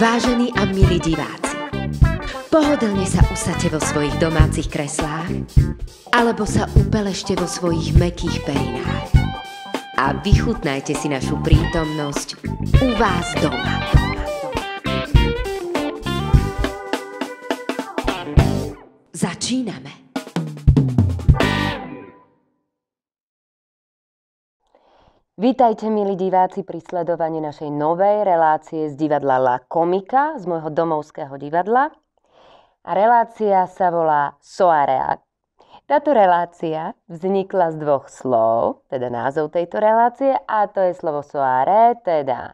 Vážení a milí diváci, pohodlne sa usadte vo svojich domácich kreslách alebo sa upelešte vo svojich mekých perinách vychutnajte si našu prítomnosť u vás doma. Začíname. Vítajte, milí diváci, pri sledovaní našej novej relácie z divadla La Komika, z môjho domovského divadla. A relácia sa volá Soareak. Táto relácia vznikla z dvoch slov, teda názov tejto relácie, a to je slovo soare, teda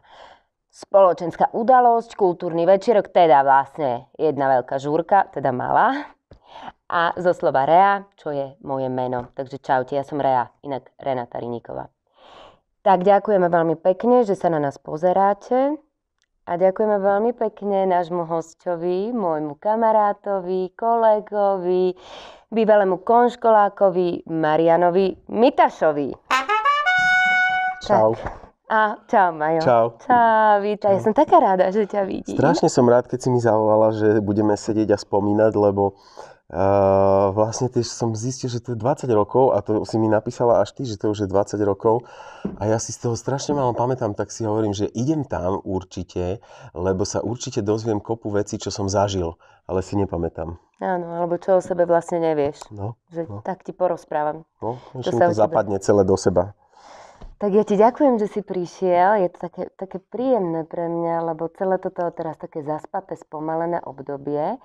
spoločenská udalosť, kultúrny večerok, teda vlastne jedna veľká žúrka, teda malá. A zo slova Rea, čo je moje meno. Takže čaute, ja som Rea, inak Renata Riníková. Tak ďakujeme veľmi pekne, že sa na nás pozeráte. A ďakujeme veľmi pekne nášmu hostovi, môjmu kamarátovi, kolegovi, bývalému konškolákovi Marianovi Mitašovi. Čau. A čau, Majo. Čau. Čau, vítaj. Čau. Ja som taká ráda, že ťa vidím. Strašne som rád, keď si mi zavolala, že budeme sedieť a spomínať, lebo vlastne tiež som zistil, že to je 20 rokov a to si mi napísala až ty, že to už je 20 rokov a ja si z toho strašne málo pamätám, tak si hovorím, že idem tam určite, lebo sa určite dozviem kopu vecí, čo som zažil, ale si nepamätám. Áno, alebo čo o sebe vlastne nevieš. No, že no. tak ti porozprávam. No, že sa to zapadne celé do seba. Tak ja ti ďakujem, že si prišiel. Je to také, také príjemné pre mňa, lebo celé toto teraz také zaspaté, spomalené obdobie.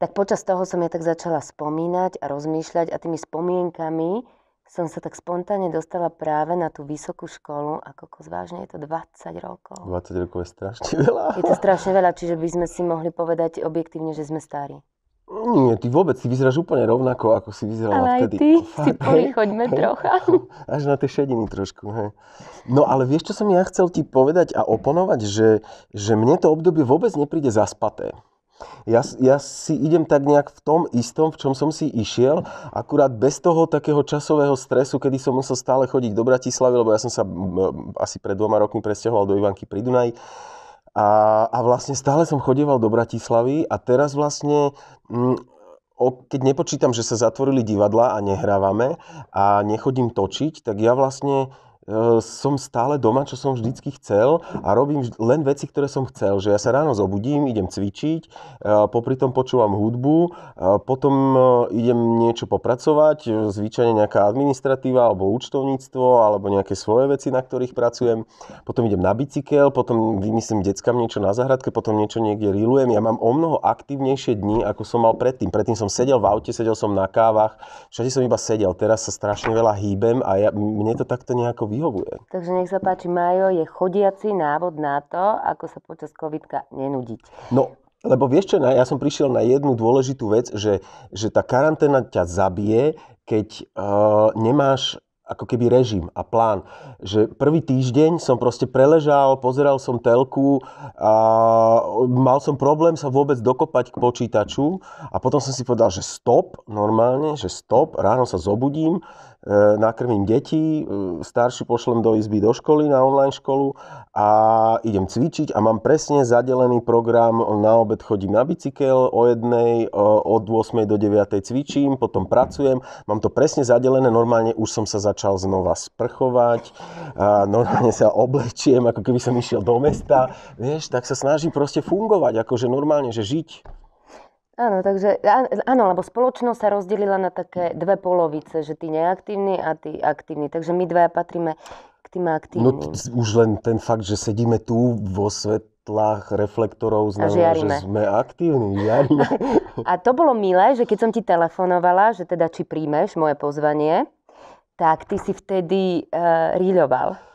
Tak počas toho som ja tak začala spomínať a rozmýšľať a tými spomienkami som sa tak spontánne dostala práve na tú vysokú školu a koľko vážne je to 20 rokov. 20 rokov je strašne veľa. Je to strašne veľa, čiže by sme si mohli povedať objektívne, že sme starí. Nie, ty vôbec ty vyzeráš úplne rovnako, ako si vyzerala ale vtedy. ty Fakt, si polichoďme trocha. Až na tie šediny trošku, hej. No ale vieš, čo som ja chcel ti povedať a oponovať, že, že mne to obdobie vôbec nepríde zaspaté. Ja, ja si idem tak nejak v tom istom, v čom som si išiel, akurát bez toho takého časového stresu, kedy som musel stále chodiť do Bratislavy, lebo ja som sa asi pred dvoma rokmi presťahoval do Ivanky pri Dunaji a, a vlastne stále som chodieval do Bratislavy a teraz vlastne, m, mm, keď nepočítam, že sa zatvorili divadla a nehrávame a nechodím točiť, tak ja vlastne Ehm, som stále doma, čo som vždycky chcel a robím len veci, ktoré som chcel. Že ja sa ráno zobudím, idem cvičiť, e, popri tom počúvam hudbu, e, potom e, idem niečo popracovať, zvyčajne nejaká administratíva alebo účtovníctvo alebo nejaké svoje veci, na ktorých pracujem. Potom idem na bicykel, potom vymyslím deckám niečo na zahradke, potom niečo niekde rilujem. Ja mám o mnoho aktívnejšie dni, ako som mal predtým. Predtým som sedel v aute, sedel som na kávach, všade som iba sedel. Teraz sa strašne veľa hýbem a ja, mne to takto nejako vyhovuje. Takže nech sa páči, Majo je chodiaci návod na to, ako sa počas covidka nenudiť. No, lebo vieš čo, ja som prišiel na jednu dôležitú vec, že, že tá karanténa ťa zabije, keď uh, nemáš ako keby režim a plán. Že prvý týždeň som proste preležal, pozeral som telku a mal som problém sa vôbec dokopať k počítaču a potom som si povedal, že stop, normálne, že stop, ráno sa zobudím, E, nakrmím deti, e, starší pošlem do izby do školy, na online školu a idem cvičiť a mám presne zadelený program, na obed chodím na bicykel, o jednej, e, od 8 do 9 cvičím, potom pracujem, mám to presne zadelené, normálne už som sa začal znova sprchovať, a normálne sa oblečiem, ako keby som išiel do mesta, vieš, tak sa snažím proste fungovať, akože normálne, že žiť. Áno, takže áno, lebo spoločnosť sa rozdelila na také dve polovice, že tí neaktívni a tí aktívni. Takže my dvaja patríme k tým no, aktívnym. No už len ten fakt, že sedíme tu vo svetlách reflektorov, znamená, že sme aktívni, žiarime. A to bolo milé, že keď som ti telefonovala, že teda či príjmeš moje pozvanie, tak ty si vtedy uh, eh, ríľoval. rýľoval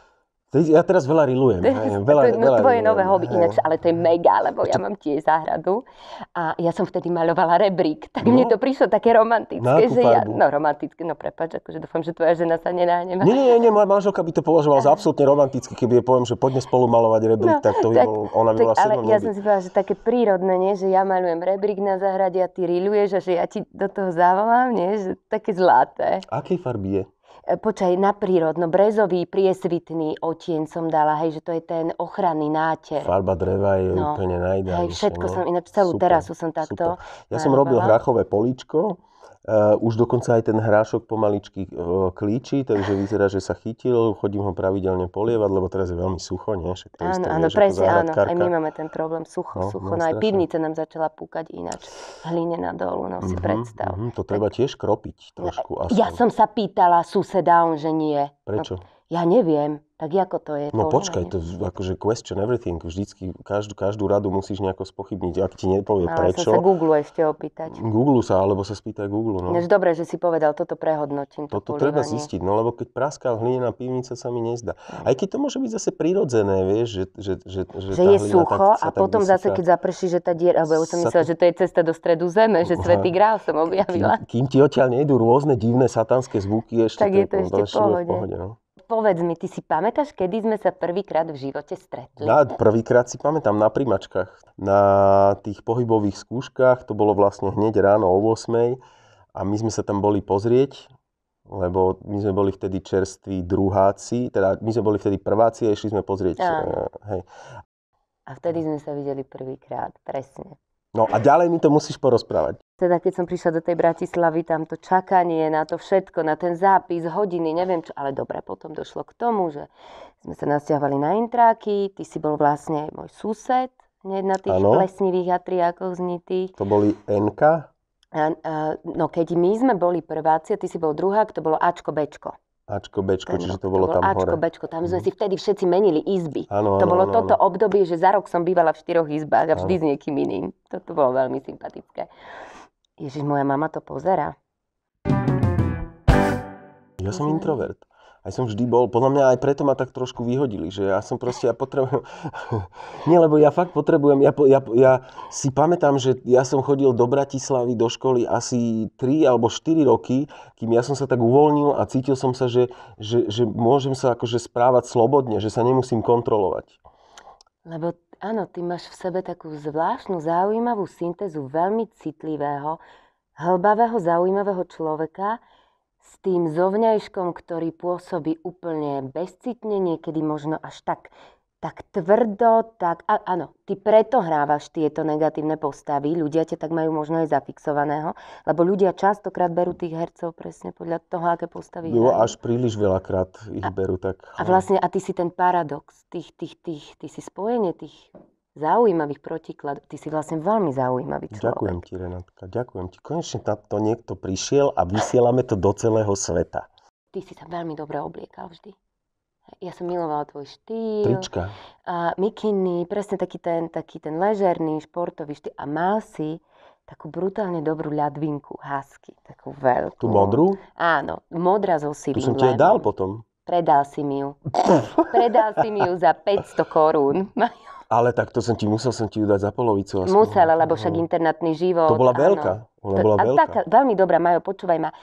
ja teraz veľa rilujem. veľa, to je no, veľa tvoje rilujem, nové hobby, ináč, ale to je mega, lebo ja mám tiež záhradu a ja som vtedy maľovala rebrík, tak no, mne to prišlo také romantické, že ja, no romantické, no prepač, akože dúfam, že tvoja žena sa nenahneva. Nie, nie, nie, moja manželka by to považovala za absolútne romantické, keby je poviem, že poďme spolu malovať rebrík, no, tak to by tak, bol, ona by bola Ale ja som si povedala, že také prírodné, nie, že ja malujem rebrík na záhrade a ty riluješ a že ja ti do toho zavolám, nie, že také zlaté. Akej farby je? E, počaj na prírodno, brezový, priesvitný otien som dala, hej, že to je ten ochranný náter. Farba dreva je no. úplne najideálnejšia. Hej, všetko no. som, ináč celú super, terasu som takto. Super. Ja som robil hrachové políčko, Uh, už dokonca aj ten hrášok pomaličky uh, klíči, takže vyzerá, že sa chytil. Chodím ho pravidelne polievať, lebo teraz je veľmi sucho, nie? Však to áno, isté, áno, presne, áno. Aj my máme ten problém sucho, no, sucho. No, no aj pivnica nám začala púkať ináč. na dolu, no si mm-hmm, predstav. Mm-hmm, to treba tiež kropiť trošku. No, Ja som sa pýtala suseda, on že nie. No, Prečo? No, ja neviem. Tak ako to je? No počkaj, to akože question everything. Vždycky každú, každú radu musíš nejako spochybniť, ak ti nepovie no, prečo. Ale sa Google ešte opýtať. Google sa, alebo sa spýtaj Google. No. Než dobre, že si povedal, toto prehodnotím. Toto to treba zistiť, no lebo keď praská hlinená pivnica sa mi nezdá. Hm. Aj keď to môže byť zase prirodzené, vieš, že, že, že, že, že je sucho tak, a potom tak zase, keď zaprší, že tá diera, alebo ja som myslela, to... že to je cesta do stredu zeme, že Svetý Grál som objavila. Kým, kým ti odtiaľ nejdú rôzne divné satanské zvuky, ešte tak je to, ešte v pohode. No. Povedz mi, ty si pamätáš, kedy sme sa prvýkrát v živote stretli? Na, prvýkrát si pamätám na primačkách. Na tých pohybových skúškach, to bolo vlastne hneď ráno o 8. A my sme sa tam boli pozrieť, lebo my sme boli vtedy čerství druháci, teda my sme boli vtedy prváci a išli sme pozrieť. Eh, hej. A vtedy sme sa videli prvýkrát, presne. No a ďalej mi to musíš porozprávať teda keď som prišla do tej Bratislavy, tam to čakanie na to všetko, na ten zápis, hodiny, neviem čo, ale dobre, potom došlo k tomu, že sme sa nasťahovali na Intráky, ty si bol vlastne môj sused, hneď na tých ano. plesnivých atriákoch znitých. To boli NK? A, a, no keď my sme boli prváci a ty si bol druhá, to bolo Ačko, Bčko. Ačko, Bčko, ten čiže to bolo to bolo tam Ačko, hore. Bčko, tam sme mhm. si vtedy všetci menili izby. Ano, ano, to bolo ano, toto ano. obdobie, že za rok som bývala v štyroch izbách a vždy ano. s niekým iným. To bolo veľmi sympatické. Ježiš, moja mama to pozera. Ja som introvert. Aj som vždy bol. Podľa mňa aj preto ma tak trošku vyhodili, že ja som proste, ja potrebujem... Nie, lebo ja fakt potrebujem, ja, ja, ja si pamätám, že ja som chodil do Bratislavy do školy asi 3 alebo 4 roky, kým ja som sa tak uvoľnil a cítil som sa, že, že, že môžem sa akože správať slobodne, že sa nemusím kontrolovať. Lebo Áno, ty máš v sebe takú zvláštnu, zaujímavú syntézu veľmi citlivého, hlbavého, zaujímavého človeka s tým zovňajškom, ktorý pôsobí úplne bezcitne, niekedy možno až tak tak tvrdo, tak a, áno, ty preto hrávaš tieto negatívne postavy, ľudia ťa tak majú možno aj zafixovaného, lebo ľudia častokrát berú tých hercov presne podľa toho, aké postavy Jo, no, až príliš veľakrát ich a, berú tak. A no. vlastne, a ty si ten paradox, tých, tých, tých, ty si spojenie tých zaujímavých protikladov. Ty si vlastne veľmi zaujímavý človek. Ďakujem ti, Renátka, ďakujem ti. Konečne na to niekto prišiel a vysielame to do celého sveta. Ty si sa veľmi dobre obliekal vždy ja som milovala tvoj štýl. Trička. A mikiny, presne taký ten, taký ten ležerný, športový štýl. A mal si takú brutálne dobrú ľadvinku, hasky, takú veľkú. Tu modrú? Áno, modrá zo sivým Tu som ti dal potom. Predal si mi ju. Predal si mi ju za 500 korún. Ale tak to som ti, musel som ti ju dať za polovicu. Aspoň. Musel, lebo no. však internátny život. To bola veľká. Ona to, bola a veľká. Taká, veľmi dobrá, Majo, počúvaj ma.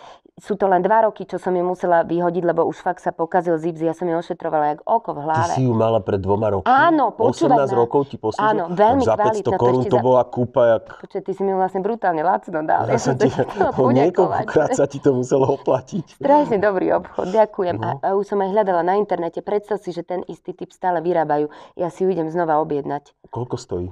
Sú to len dva roky, čo som ju musela vyhodiť, lebo už fakt sa pokazil zips, ja som ju ošetrovala jak oko v hlave. Ty si ju mala pred dvoma rokmi? Áno, počúvaj 18 ma. rokov ti poslúžil? Áno, veľmi kvalitná. Za 500 korún to, za... bola kúpa jak... Počúvaj, ty si mi ju vlastne brutálne lacno dal. Ja, ja som ti niekoľkokrát sa ti to muselo oplatiť. Strašne dobrý obchod, ďakujem. No. A, a už som aj hľadala na internete. Predstav si, že ten istý typ stále vyrábajú. Ja si ju idem znova objednať objednať. Koľko stojí?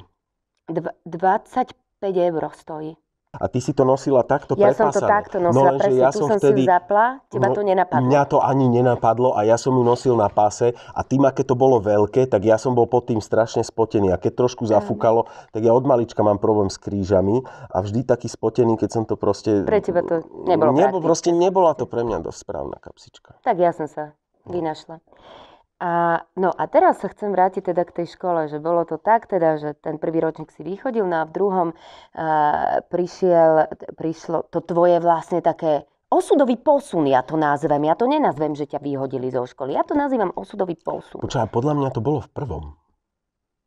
Dv- 25 eur stojí. A ty si to nosila takto Ja prepásané. som to takto nosila, no, presne, ja tu som vtedy, si zapla, teba no, to nenapadlo. Mňa to ani nenapadlo a ja som ju nosil na páse a tým, aké to bolo veľké, tak ja som bol pod tým strašne spotený. A keď trošku zafúkalo, tak ja od malička mám problém s krížami a vždy taký spotený, keď som to proste... Pre teba to nebolo nebo, Proste nebola to pre mňa dosť správna kapsička. Tak ja som sa vynašla. A, no a teraz sa chcem vrátiť teda k tej škole, že bolo to tak teda, že ten prvý ročník si vychodil, no a v druhom a, prišiel, prišlo to tvoje vlastne také osudový posun, ja to nazvem. Ja to nenazvem, že ťa vyhodili zo školy. Ja to nazývam osudový posun. Počkaj, podľa mňa to bolo v prvom.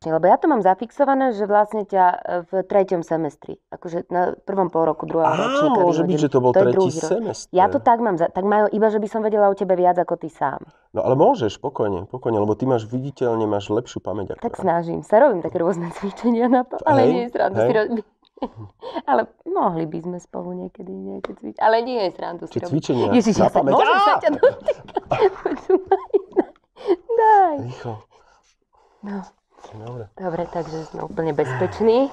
Lebo ja to mám zafixované, že vlastne ťa e, v treťom semestri, akože na prvom pol roku druhého Á, ročníka môže byť, že to bol to tretí druhý semestr. Ja to tak mám, tak majú iba, že by som vedela o tebe viac ako ty sám. No ale môžeš, pokojne, pokojne, lebo ty máš viditeľne, máš lepšiu pamäť. Ako tak ja. snažím sa, robím také rôzne cvičenia na to, ale hej, nie je sranda si robí. Ale mohli by sme spolu niekedy nejaké cvičiť, Ale nie je srandu si robím. cvičenia Ježiš, na ja pamäť. Sa, môžem sa ťa dotýkať. Daj. Rýchlo. No. Dobre. Dobre, takže sme úplne bezpeční.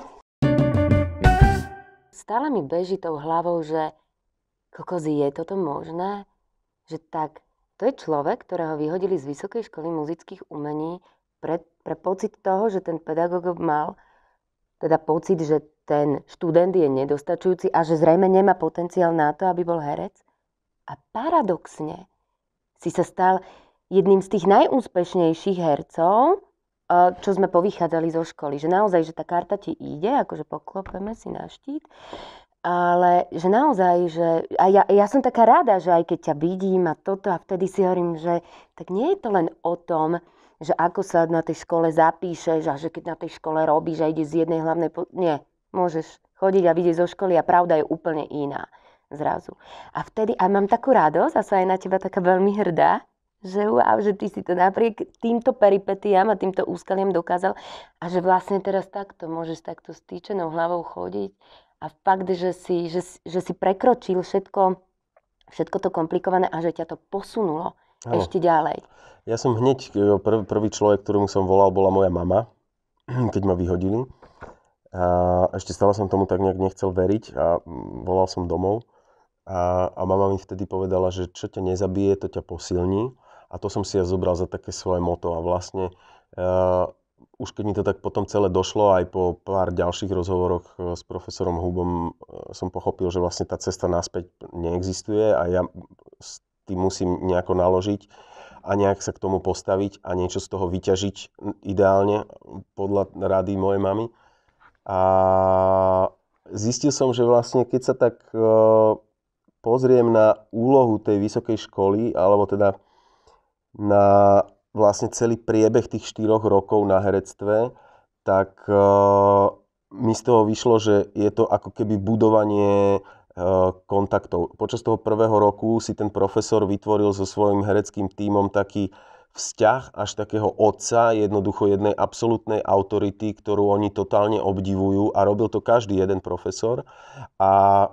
Stále mi beží tou hlavou, že kokozy, je toto možné? Že tak, to je človek, ktorého vyhodili z Vysokej školy muzických umení pre, pre pocit toho, že ten pedagóg mal teda pocit, že ten študent je nedostačujúci a že zrejme nemá potenciál na to, aby bol herec. A paradoxne si sa stal jedným z tých najúspešnejších hercov čo sme povychádzali zo školy. Že naozaj, že tá karta ti ide, akože poklopeme si na štít, ale že naozaj, že a ja, ja som taká rada, že aj keď ťa vidím a toto a vtedy si hovorím, že tak nie je to len o tom, že ako sa na tej škole zapíšeš a že keď na tej škole robíš a ide z jednej hlavnej... Po... Nie, môžeš chodiť a vidieť zo školy a pravda je úplne iná zrazu. A vtedy, a mám takú radosť a sa aj na teba taká veľmi hrdá, že wow, že ty si to napriek týmto peripetiam a týmto úskaliam dokázal a že vlastne teraz takto môžeš takto týčenou hlavou chodiť a fakt, že si, že, že si prekročil všetko, všetko to komplikované a že ťa to posunulo ano. ešte ďalej. Ja som hneď, prv, prvý človek, ktorému som volal, bola moja mama, keď ma vyhodili. A ešte stále som tomu tak nejak nechcel veriť a mm, volal som domov. A, a mama mi vtedy povedala, že čo ťa nezabije, to ťa posilní a to som si ja zobral za také svoje moto a vlastne uh, už keď mi to tak potom celé došlo, aj po pár ďalších rozhovoroch e, s profesorom Hubom e, som pochopil, že vlastne tá cesta naspäť neexistuje a ja s tým musím nejako naložiť a nejak sa k tomu postaviť a niečo z toho vyťažiť ideálne podľa rady mojej mamy. A zistil som, že vlastne keď sa tak pozriem na úlohu tej vysokej školy, alebo teda na vlastne celý priebeh tých 4 rokov na herectve, tak e, mi z toho vyšlo, že je to ako keby budovanie e, kontaktov. Počas toho prvého roku si ten profesor vytvoril so svojím hereckým tímom taký vzťah až takého otca, jednoducho jednej absolútnej autority, ktorú oni totálne obdivujú a robil to každý jeden profesor. A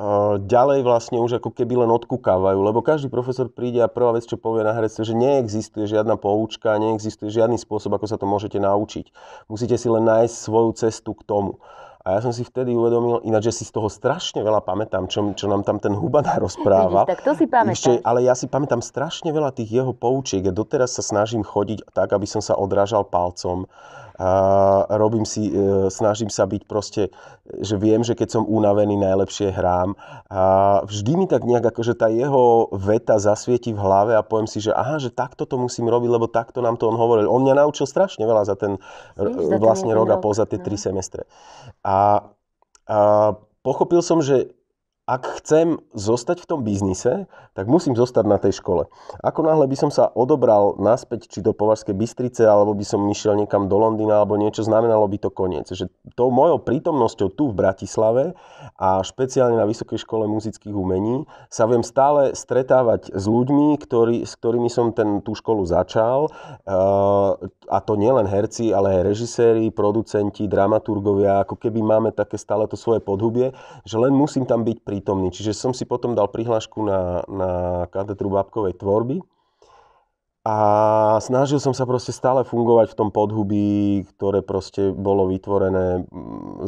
Eh, ďalej vlastne už ako keby len odkúkávajú, lebo každý profesor príde a prvá vec, čo povie na herectve, že neexistuje žiadna poučka, neexistuje žiadny spôsob, ako sa to môžete naučiť. Musíte si len nájsť svoju cestu k tomu. A ja som si vtedy uvedomil, ináč, že si z toho strašne veľa pamätám, čo, čo nám tam ten Hubana rozpráva. Vidíš, tak to si pamätám. Ešte, ale ja si pamätám strašne veľa tých jeho poučiek. Ja doteraz sa snažím chodiť tak, aby som sa odrážal palcom a robím si, e, snažím sa byť proste, že viem, že keď som unavený, najlepšie hrám. A vždy mi tak nejak, akože tá jeho veta zasvieti v hlave a poviem si, že aha, že takto to musím robiť, lebo takto nám to on hovoril. On mňa naučil strašne veľa za ten Víš, e, vlastne rok a pol, za tie tri mhm. semestre. A, a pochopil som, že ak chcem zostať v tom biznise, tak musím zostať na tej škole. Ako náhle by som sa odobral naspäť, či do Považskej Bystrice, alebo by som išiel niekam do Londýna, alebo niečo, znamenalo by to koniec. Že tou mojou prítomnosťou tu v Bratislave a špeciálne na Vysokej škole muzických umení sa viem stále stretávať s ľuďmi, ktorý, s ktorými som ten, tú školu začal. Ehm, a to nielen herci, ale aj režiséri, producenti, dramaturgovia, ako keby máme také stále to svoje podhubie, že len musím tam byť pri prítomný. Čiže som si potom dal prihlášku na, na katedru bábkovej tvorby a snažil som sa proste stále fungovať v tom podhubí, ktoré proste bolo vytvorené mm,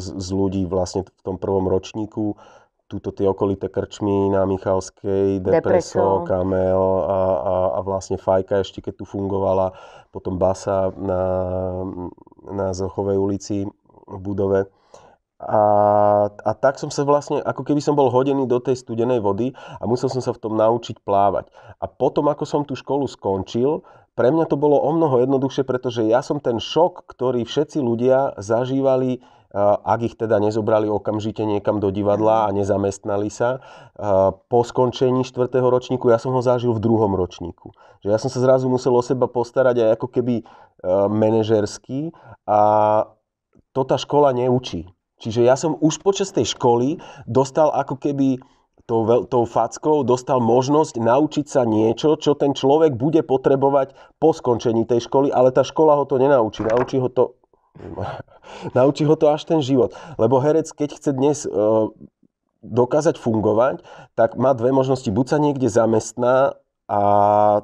z, z ľudí vlastne v tom prvom ročníku. Tuto tie okolité krčmy na Michalskej, Depreso, Depreso. Kamel a, a, a vlastne Fajka ešte keď tu fungovala, potom Basa na, na Zochovej ulici v budove. A, a tak som sa vlastne, ako keby som bol hodený do tej studenej vody a musel som sa v tom naučiť plávať. A potom, ako som tú školu skončil, pre mňa to bolo o mnoho jednoduchšie, pretože ja som ten šok, ktorý všetci ľudia zažívali, ak ich teda nezobrali okamžite niekam do divadla a nezamestnali sa, po skončení 4. ročníku, ja som ho zažil v druhom ročníku. Že ja som sa zrazu musel o seba postarať aj ako keby e, manažersky a to tá škola neučí. Čiže ja som už počas tej školy dostal ako keby tou, tou fackou dostal možnosť naučiť sa niečo, čo ten človek bude potrebovať po skončení tej školy, ale tá škola ho to nenaučí. Naučí ho to, naučí ho to až ten život. Lebo herec, keď chce dnes e, dokázať fungovať, tak má dve možnosti. Buď sa niekde zamestná a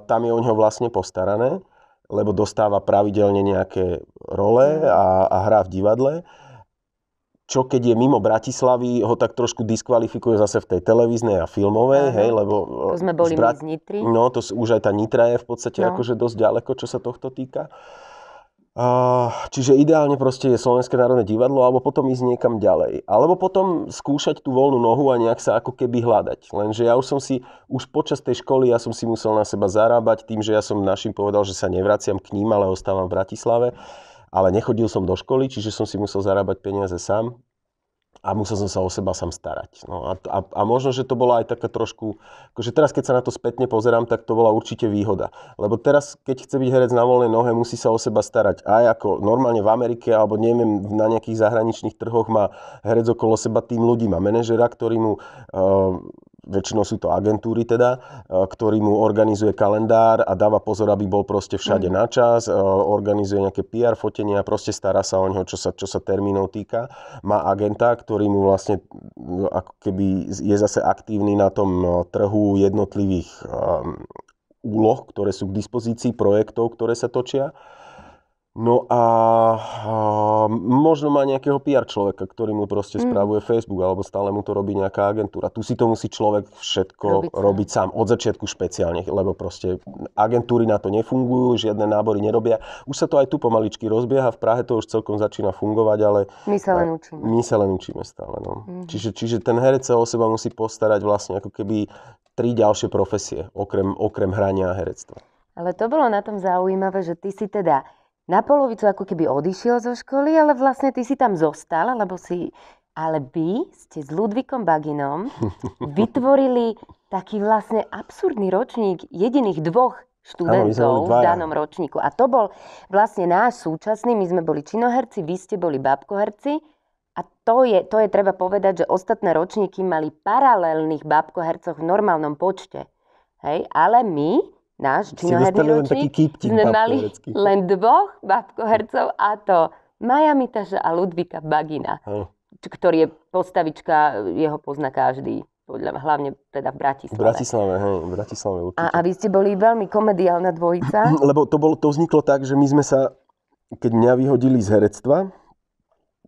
tam je o neho vlastne postarané, lebo dostáva pravidelne nejaké role a, a hrá v divadle, čo keď je mimo Bratislavy, ho tak trošku diskvalifikuje zase v tej televíznej a filmovej, uh-huh. hej, lebo... To e, sme boli Brat... z Nitry. No, to už aj tá Nitra je v podstate no. akože dosť ďaleko, čo sa tohto týka. čiže ideálne proste je Slovenské národné divadlo, alebo potom ísť niekam ďalej. Alebo potom skúšať tú voľnú nohu a nejak sa ako keby hľadať. Lenže ja už som si, už počas tej školy ja som si musel na seba zarábať tým, že ja som našim povedal, že sa nevraciam k ním, ale ostávam v Bratislave ale nechodil som do školy, čiže som si musel zarábať peniaze sám a musel som sa o seba sám starať. No a, a, a možno, že to bola aj taká trošku, akože teraz keď sa na to spätne pozerám, tak to bola určite výhoda. Lebo teraz, keď chce byť herec na voľnej nohe, musí sa o seba starať. Aj ako normálne v Amerike, alebo neviem, na nejakých zahraničných trhoch má herec okolo seba tým ľudí, má manažera, ktorý mu uh, väčšinou sú to agentúry teda, e, ktorý mu organizuje kalendár a dáva pozor, aby bol proste všade mm. na čas, e, organizuje nejaké PR fotenia, proste stará sa o neho, čo sa, čo sa termínov týka. Má agenta, ktorý mu vlastne ako keby je zase aktívny na tom e, trhu jednotlivých úloh, ktoré sú k dispozícii, projektov, ktoré sa točia No a, a možno má nejakého PR človeka, ktorý mu proste mm. spravuje Facebook, alebo stále mu to robí nejaká agentúra. Tu si to musí človek všetko robiť, robiť sám. Od začiatku špeciálne, lebo proste agentúry na to nefungujú, žiadne nábory nerobia. Už sa to aj tu pomaličky rozbieha, v Prahe to už celkom začína fungovať, ale... My sa len učíme. My sa len učíme stále, no. Mm. Čiže, čiže ten herec sa o seba musí postarať vlastne ako keby tri ďalšie profesie, okrem, okrem hrania a herectva. Ale to bolo na tom zaujímavé, že ty si teda na polovicu ako keby odišiel zo školy, ale vlastne ty si tam zostal, lebo si... Ale vy ste s Ludvíkom Baginom vytvorili taký vlastne absurdný ročník jediných dvoch študentov v danom ročníku. A to bol vlastne náš súčasný, my sme boli činoherci, vy ste boli babkoherci. A to je, to je treba povedať, že ostatné ročníky mali paralelných babkohercoch v normálnom počte. Hej? Ale my náš činoherný ročník, sme mali len dvoch babkohercov a to Maja Mitaša a Ludvika Bagina, ktorý je postavička, jeho pozná každý podľa hlavne teda v Bratislave. V Bratislave, hej, v Bratislave určite. A, a vy ste boli veľmi komediálna dvojica. Lebo to, to vzniklo tak, že my sme sa, keď mňa vyhodili z herectva,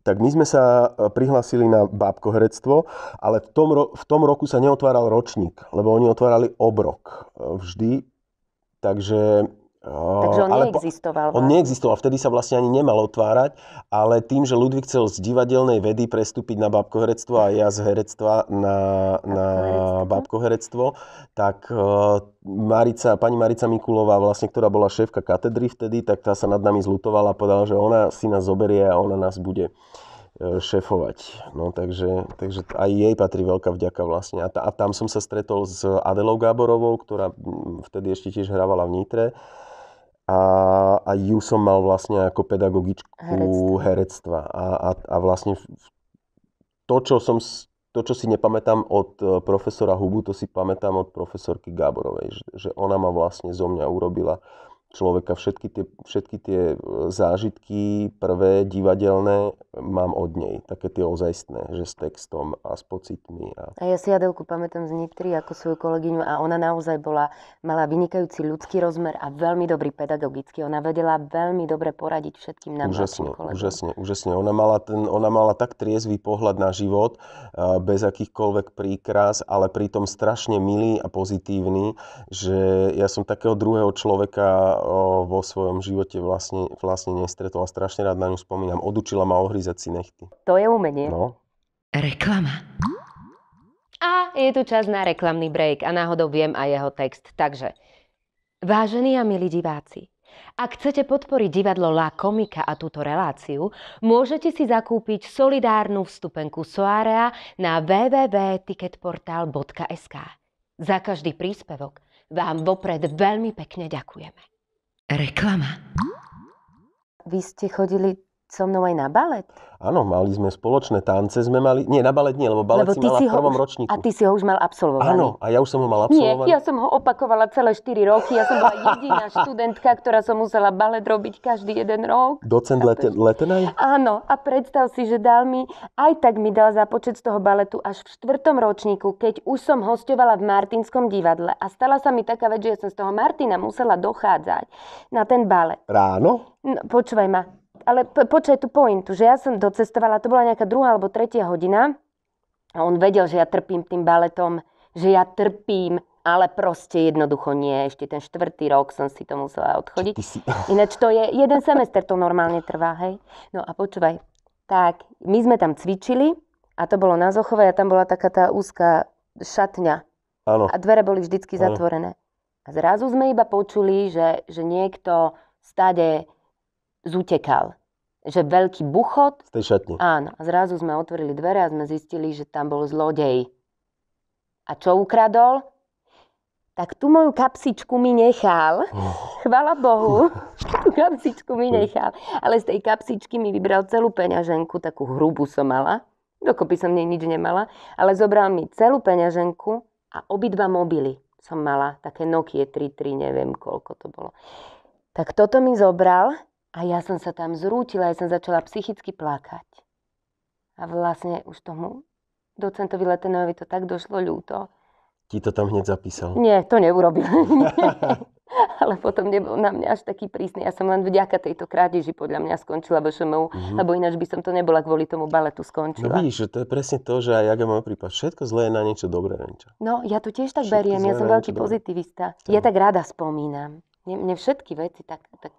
tak my sme sa e, prihlásili na bábko herectvo, ale v tom, v tom roku sa neotváral ročník, lebo oni otvárali obrok e, vždy Takže Takže on ale neexistoval. Po, on no. neexistoval, vtedy sa vlastne ani nemal otvárať, ale tým, že Ludvík chcel z divadelnej vedy prestúpiť na babkoherectvo a ja z herectva na, na babkoherectvo, tak Marica, pani Marica Mikulová, vlastne, ktorá bola šéfka katedry vtedy, tak tá sa nad nami zlutovala a povedala, že ona si nás zoberie a ona nás bude E, šéfovať. No, takže, takže aj jej patrí veľká vďaka vlastne. A, ta, a tam som sa stretol s Adelou Gáborovou, ktorá vtedy ešte tiež hrávala v Nitre. A, a ju som mal vlastne ako pedagogičku herectva. herectva. A, a, a vlastne to, čo som to, čo si nepamätám od e, profesora Hubu, to si pamätám od profesorky Gáborovej, že, že ona ma vlastne zo mňa urobila človeka. Všetky tie, všetky tie e, zážitky prvé divadelné mám od nej, také tie ozajstné, že s textom a s pocitmi. A, a ja si Adelku pamätám z Nitry ako svoju kolegyňu a ona naozaj bola, mala vynikajúci ľudský rozmer a veľmi dobrý pedagogický. Ona vedela veľmi dobre poradiť všetkým nám úžasne, Úžasne, úžasne. Ona mala, ten, ona mala tak triezvý pohľad na život, e, bez akýchkoľvek príkras, ale pritom strašne milý a pozitívny, že ja som takého druhého človeka vo svojom živote vlastne, vlastne nestretol a strašne rád na ňu spomínam. Odučila ma ohryzať si nechty. To je umenie. No. Reklama. A je tu čas na reklamný break a náhodou viem aj jeho text. Takže, vážení a milí diváci, ak chcete podporiť divadlo La Komika a túto reláciu, môžete si zakúpiť solidárnu vstupenku Soarea na www.ticketportal.sk. Za každý príspevok vám vopred veľmi pekne ďakujeme. Reklama. Vy ste chodili so mnou aj na balet? Áno, mali sme spoločné tance, sme mali... Nie, na balet nie, lebo balet lebo si mala si v prvom ho... ročníku. A ty si ho už mal absolvovaný. Áno, a ja už som ho mal absolvovaný. Nie, ja som ho opakovala celé 4 roky. Ja som bola jediná študentka, ktorá som musela balet robiť každý jeden rok. Docent lete, to... Letenaj? Áno, a predstav si, že dal mi... Aj tak mi dal za počet z toho baletu až v štvrtom ročníku, keď už som hostovala v Martinskom divadle. A stala sa mi taká vec, že ja som z toho Martina musela dochádzať na ten balet. Ráno? No, počúvaj ma, ale počkaj tú pointu, že ja som docestovala, to bola nejaká druhá alebo tretia hodina a on vedel, že ja trpím tým baletom, že ja trpím, ale proste jednoducho nie. Ešte ten štvrtý rok som si to musela odchodiť. Ináč to je, jeden semester to normálne trvá, hej. No a počúvaj, tak my sme tam cvičili a to bolo na Zochovej a tam bola taká tá úzka šatňa. Áno. A dvere boli vždycky ano. zatvorené. A zrazu sme iba počuli, že, že niekto stade zutekal. Že veľký buchot. Z tej šatne. Áno. A zrazu sme otvorili dvere a sme zistili, že tam bol zlodej. A čo ukradol? tak tú moju kapsičku mi nechal. Oh. Chvala Bohu, tú kapsičku mi nechal. Ale z tej kapsičky mi vybral celú peňaženku, takú hrubu som mala. Dokopy som nej nič nemala. Ale zobral mi celú peňaženku a obidva mobily som mala. Také Nokia 33, neviem koľko to bolo. Tak toto mi zobral a ja som sa tam zrútila, ja som začala psychicky plakať. A vlastne už tomu docentovi Letenovi to tak došlo ľúto. Ti to tam hneď zapísal? Nie, to neurobil. Ale potom nebol na mňa až taký prísny. Ja som len vďaka tejto krádeži podľa mňa skončila vo mm-hmm. lebo ináč by som to nebola kvôli tomu baletu skončila. No vidíš, to je presne to, že aj ja mám prípad. Všetko zlé je na niečo dobré, Renča. No, ja to tiež tak Všetko beriem. Ja som veľký pozitivista. Dobré. Ja tak rada spomínam. Mne, mne všetky veci tak, tak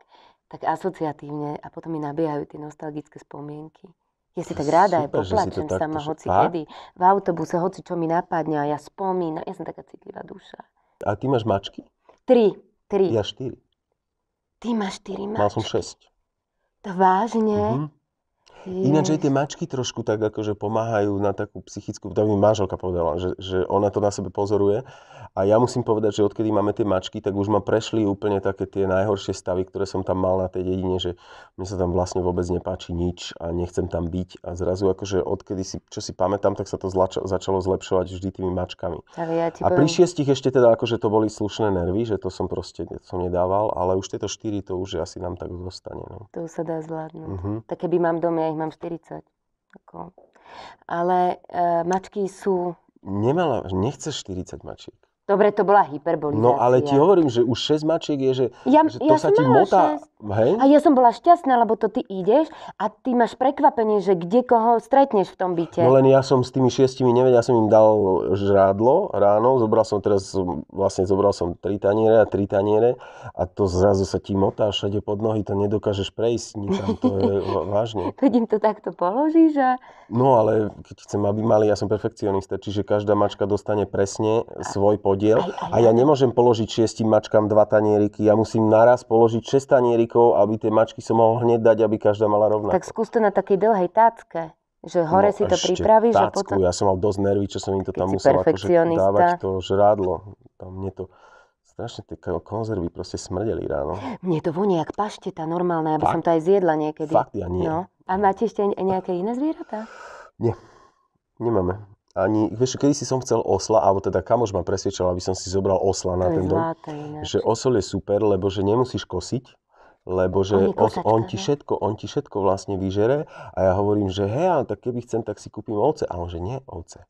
tak asociatívne a potom mi nabiehajú tie nostalgické spomienky. Ja si tak ráda aj poplačem sama hoci a? kedy. V autobuse hoci čo mi napadne a ja spomínam. No ja som taká citlivá duša. A ty máš mačky? Tri. Tri. Ja štyri. Ty máš štyri mačky. Mal som šesť. To vážne? Mm-hmm. Yeah. Ináč aj tie mačky trošku tak akože pomáhajú na takú psychickú, tak mi manželka povedala, že, že ona to na sebe pozoruje a ja musím povedať, že odkedy máme tie mačky, tak už ma prešli úplne také tie najhoršie stavy, ktoré som tam mal na tej dedine, že mne sa tam vlastne vôbec nepáči nič a nechcem tam byť a zrazu akože odkedy si, čo si pamätám, tak sa to zlač- začalo zlepšovať vždy tými mačkami. ja a pri šiestich ešte teda akože to boli slušné nervy, že to som proste to som nedával, ale už tieto štyri to už asi nám tak zostane. No. To sa dá zvládnuť. Uh-huh. Tak keby mám dom, ja ich mám 40. Ako. Ale e, mačky sú... Nemala, nechceš 40 mačiek. Dobre, to bola hyperbolizácia. No ale ti hovorím, že už 6 mačiek je, že, ja, že to ja sa ti motá. Hej? A ja som bola šťastná, lebo to ty ideš a ty máš prekvapenie, že kde koho stretneš v tom byte. No len ja som s tými šiestimi nevedel, ja som im dal žrádlo ráno, zobral som teraz, vlastne zobral som tri taniere a tri taniere a to zrazu sa ti motá všade pod nohy, to nedokážeš prejsť nikam, to je vážne. Keď im to takto položíš a... No ale keď chcem, aby mali, ja som perfekcionista, čiže každá mačka dostane presne svoj podiel jediel a ja nemôžem položiť šiestim mačkám dva tanieriky. Ja musím naraz položiť 6 tanierikov, aby tie mačky som mohol hneď dať, aby každá mala rovnako. Tak skúste na takej dlhej tácke. Že no, hore no, si to pripravíš a potom... Ja som mal dosť nervy, čo som im to tam musel akože dávať to žrádlo. Tam mne to strašne tie konzervy proste smrdeli ráno. Mne to vonia jak pašteta normálne, aby Fakt? som to aj zjedla niekedy. Fakt, ja nie. No. A máte ešte nejaké iné zvieratá? Nie, nemáme ani, vieš, kedy si som chcel osla, alebo teda kamoš ma presvedčal, aby som si zobral osla na ten dom. Že osol je super, lebo že nemusíš kosiť, lebo že on, on ti všetko, on ti všetko vlastne vyžere a ja hovorím, že hej, tak keby chcem, tak si kúpim ovce. A on, že nie, ovce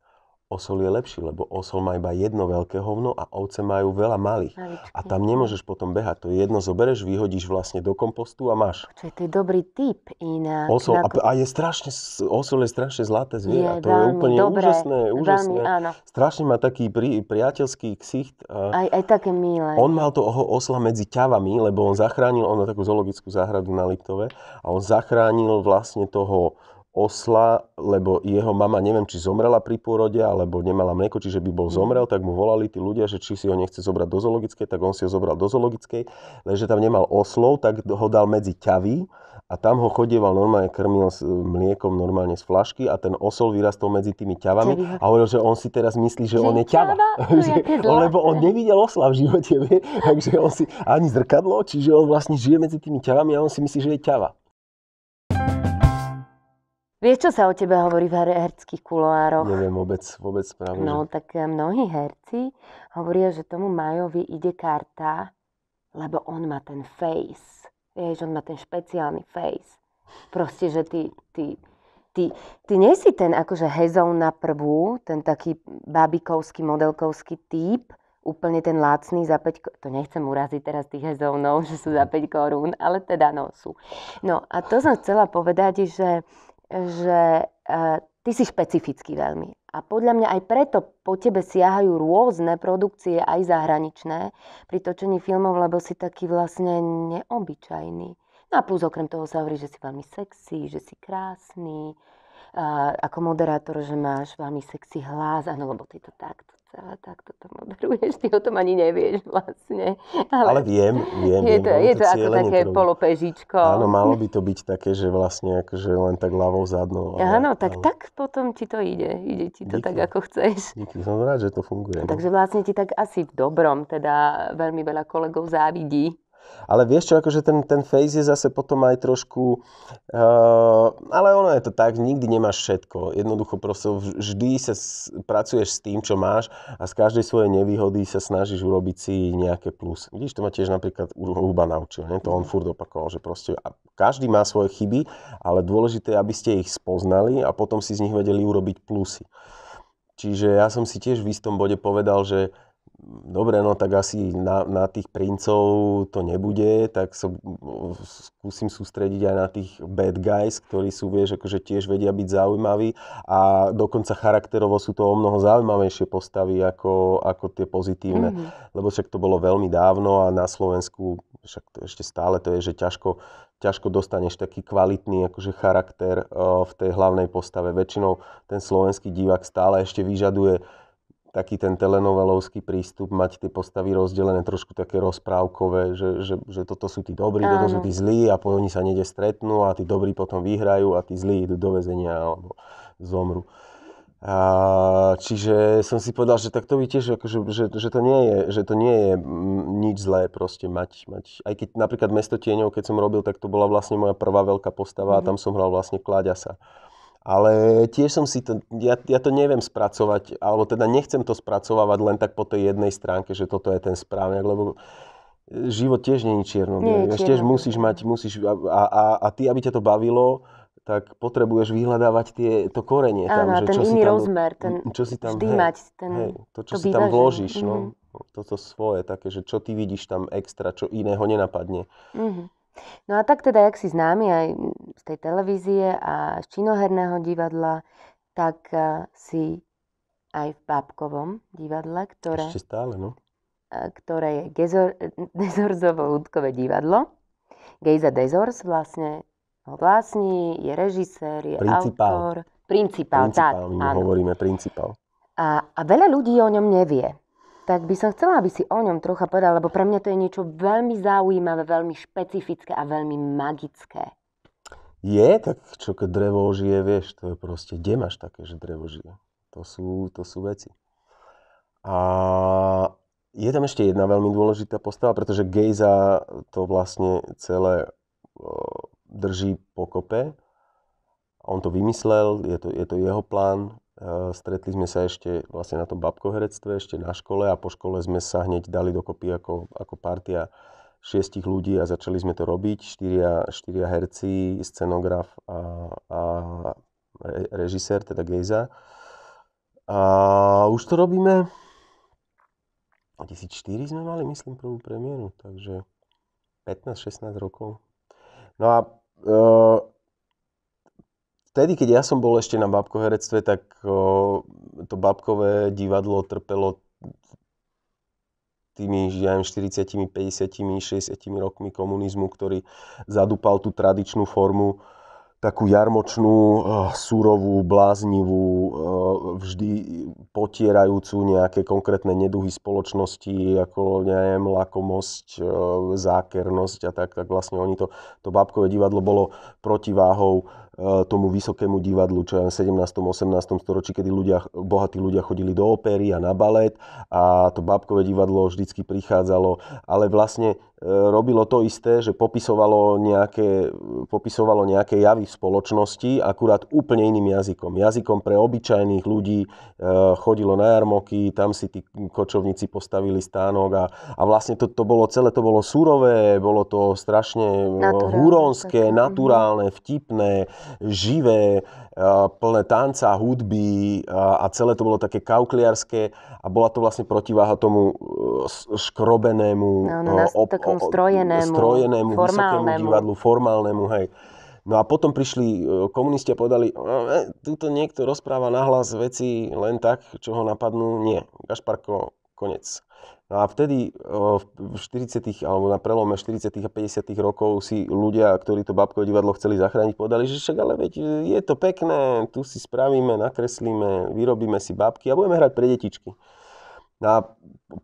osol je lepší, lebo osol má iba jedno veľké hovno a ovce majú veľa malých. Maličky. A tam nemôžeš potom behať. To jedno zobereš, vyhodíš vlastne do kompostu a máš. Čo to je dobrý typ inak. Osol, a, a je strašne, osol je strašne zlaté zviera. Je to je úplne dobré, úžasné. úžasné. Veľmi, áno. Strašne má taký pri, priateľský ksicht. Aj, aj také milé. On mal to osla medzi ťavami, lebo on zachránil, on má takú zoologickú záhradu na Liptove a on zachránil vlastne toho osla, lebo jeho mama, neviem, či zomrela pri pôrode, alebo nemala mlieko, čiže by bol mhm. zomrel, tak mu volali tí ľudia, že či si ho nechce zobrať do zoologickej, tak on si ho zobral do zoologickej, lenže tam nemal oslov, tak ho dal medzi ťavy a tam ho chodieval normálne, krmil s e, mliekom normálne z flašky a ten osol vyrastol medzi tými ťavami a hovoril, že on si teraz myslí, že, že on je ťava. ťava? lebo on nevidel osla v živote, vie? takže on si ani zrkadlo, čiže on vlastne žije medzi tými ťavami a on si myslí, že je ťava. Vieš, čo sa o tebe hovorí v herckých kuloároch? Neviem vôbec, vôbec práve. No, že... tak eh, mnohí herci hovoria, že tomu Majovi ide karta, lebo on má ten face. Vieš, on má ten špeciálny face. Proste, že ty, ty, ty, ty nie si ten akože hezov na prvú, ten taký babikovský, modelkovský typ, úplne ten lácný za 5, to nechcem uraziť teraz tých hezovnov, že sú za 5 korún, ale teda no sú. No a to som chcela povedať, že že e, ty si špecifický veľmi. A podľa mňa aj preto po tebe siahajú rôzne produkcie, aj zahraničné, pri točení filmov, lebo si taký vlastne neobyčajný. No a plus okrem toho sa hovorí, že si veľmi sexy, že si krásny, Uh, ako moderátor, že máš veľmi sexy hlas, áno, lebo ty to takto a tak toto moderuješ, ty o tom ani nevieš vlastne. Ale, ale viem, viem. Je to, viem, je to, to ako také ktorú... polopežičko. Áno, malo by to byť také, že vlastne akože len tak ľavou zadnou. Ale, Áno, tak, ale... tak potom ti to ide. Ide ti to Díky. tak, ako chceš. Díky, som rád, že to funguje. No. Takže vlastne ti tak asi v dobrom, teda veľmi veľa kolegov závidí ale vieš čo, akože ten, ten face je zase potom aj trošku... Uh, ale ono je to tak, nikdy nemáš všetko. Jednoducho proste vždy sa s, pracuješ s tým, čo máš a z každej svojej nevýhody sa snažíš urobiť si nejaké plus. Vidíš, to ma tiež napríklad Huba naučil, nie? to on furt opakoval, že proste každý má svoje chyby, ale dôležité je, aby ste ich spoznali a potom si z nich vedeli urobiť plusy. Čiže ja som si tiež v istom bode povedal, že dobre, no tak asi na, na tých princov to nebude, tak sa skúsim sústrediť aj na tých bad guys, ktorí sú, vieš, akože tiež vedia byť zaujímaví a dokonca charakterovo sú to o mnoho zaujímavejšie postavy ako, ako tie pozitívne, mm-hmm. lebo však to bolo veľmi dávno a na Slovensku však to ešte stále to je, že ťažko, ťažko dostaneš taký kvalitný akože charakter eh, v tej hlavnej postave. Väčšinou ten slovenský divák stále ešte vyžaduje taký ten telenovelovský prístup, mať tie postavy rozdelené trošku také rozprávkové, že, že, že toto sú tí dobrí, Áno. toto sú tí zlí a oni sa niekde stretnú a tí dobrí potom vyhrajú a tí zlí idú do väzenia alebo zomru. A, čiže som si povedal, že tak to tiež, akože, že, že, to nie je, že to nie je nič zlé proste mať, mať. Aj keď napríklad Mesto tieňov, keď som robil, tak to bola vlastne moja prvá veľká postava mm-hmm. a mhm. tam som hral vlastne Kláďasa. Ale tiež som si to, ja, ja to neviem spracovať, alebo teda nechcem to spracovávať len tak po tej jednej stránke, že toto je ten správny, lebo život tiež nie je čierno. Nie je čierno. tiež musíš mať, musíš, a, a, a ty, aby ťa to bavilo, tak potrebuješ vyhľadávať tie, to korenie tam. Áno, že ten čo iný si tam, rozmer, ten, čo si tam, vždy hej, mať ten, hej, to, čo to si tam vložíš, mm-hmm. toto svoje, také, že čo ty vidíš tam extra, čo iného nenapadne. Mm-hmm. No a tak teda, jak si známy aj z tej televízie a z činoherného divadla, tak e, si aj v Bábkovom divadle, ktoré... Ešte stále, no. E, ktoré je Gezor, Dezorzovo ľudkové divadlo. Gejza Dezors vlastne ho vlastní, je režisér, je principál. autor. Principál. Principál, tak, my áno. hovoríme principál. A, a veľa ľudí o ňom nevie. Tak by som chcela, aby si o ňom trocha povedal, lebo pre mňa to je niečo veľmi zaujímavé, veľmi špecifické a veľmi magické. Je, tak čo keď drevo žije, vieš, to je proste, kde máš také, že drevo žije? To sú, to sú veci. A je tam ešte jedna veľmi dôležitá postava, pretože Gejza to vlastne celé drží pokope. On to vymyslel, je to, je to jeho plán. E, stretli sme sa ešte vlastne na tom babkoherectve, ešte na škole a po škole sme sa hneď dali dokopy ako, ako partia šiestich ľudí a začali sme to robiť. Štyria, štyria herci, scenograf a, a režisér, teda Gejza. A už to robíme 2004 sme mali, myslím, prvú premiéru, takže 15-16 rokov. No a e, vtedy, keď ja som bol ešte na babkoherectve, tak e, to babkové divadlo trpelo tými ja 40, 50, 60 rokmi komunizmu, ktorý zadúpal tú tradičnú formu, takú jarmočnú, eh, súrovú, bláznivú, eh, vždy potierajúcu nejaké konkrétne neduhy spoločnosti, ako neviem, lakomosť, eh, zákernosť a tak, tak vlastne oni to, to babkové divadlo bolo protiváhou E, tomu vysokému divadlu, čo je v 17. 18. storočí, kedy ľudia, bohatí ľudia chodili do opery a na balet a to bábkové divadlo vždycky prichádzalo, ale vlastne e, robilo to isté, že popisovalo nejaké, popisovalo nejaké javy v spoločnosti, akurát úplne iným jazykom. Jazykom pre obyčajných ľudí e, chodilo na jarmoky, tam si tí kočovníci postavili stánok a, a vlastne to, to bolo celé, to bolo surové, bolo to strašne húronské, mhm. naturálne, vtipné, živé, e, plné tanca, hudby e, a celé to bolo také kaukliarské a bola to vlastne protiváha tomu e, škrobenému, no, no, op, takom strojenému, strojenému vysokému divadlu, formálnemu, hej. No a potom prišli komunisti a povedali, e, tuto niekto rozpráva nahlas veci len tak, čo ho napadnú. Nie, Gašparko, konec. No a vtedy v 40. alebo na prelome 40. a 50. rokov si ľudia, ktorí to babkové divadlo chceli zachrániť, povedali, že však ale veď je to pekné, tu si spravíme, nakreslíme, vyrobíme si babky a budeme hrať pre detičky. No a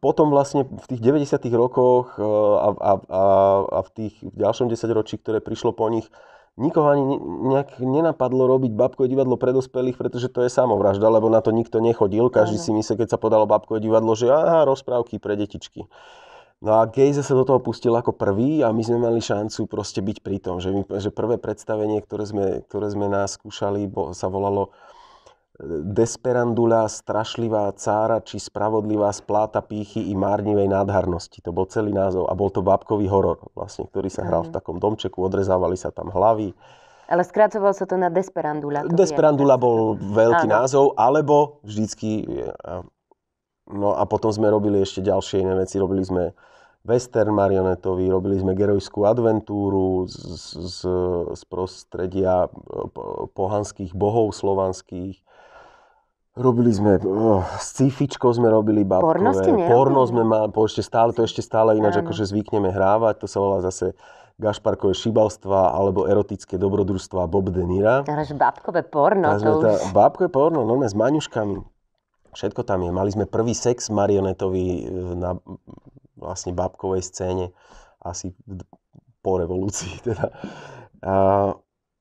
potom vlastne v tých 90. rokoch a, a, a, a v tých v ďalšom desaťročí, ktoré prišlo po nich, nikoho ani nejak nenapadlo robiť babkové divadlo pre dospelých, pretože to je samovražda, lebo na to nikto nechodil. Každý si myslel, keď sa podalo babkové divadlo, že aha, rozprávky pre detičky. No a Gejze sa do toho pustil ako prvý a my sme mali šancu proste byť pri tom, že, my, že prvé predstavenie, ktoré sme, ktoré sme bo, sa volalo desperandula, strašlivá cára či spravodlivá spláta pýchy i márnivej nádharnosti. To bol celý názov a bol to bábkový horor, vlastne, ktorý sa hral v mhm. takom domčeku, odrezávali sa tam hlavy. Ale skrácoval sa to na desperandula. To desperandula je. bol veľký Áno. názov, alebo vždycky... No a potom sme robili ešte ďalšie iné veci. Robili sme western marionetový, robili sme gerojskú adventúru z, z, z prostredia e, pohanských bohov slovanských. Robili sme, oh, eh, scifičko sme robili babkové. Porno ste Porno sme mali. po ešte stále, to ešte stále ináč, ano. akože zvykneme hrávať, to sa volá zase Gašparkové šibalstva alebo erotické dobrodružstva Bob De Nira. Takže babkové porno, Takže to tá, už... Babkové porno, no s maňuškami. Všetko tam je. Mali sme prvý sex marionetový eh, na vlastne babkovej scéne asi po revolúcii teda. A,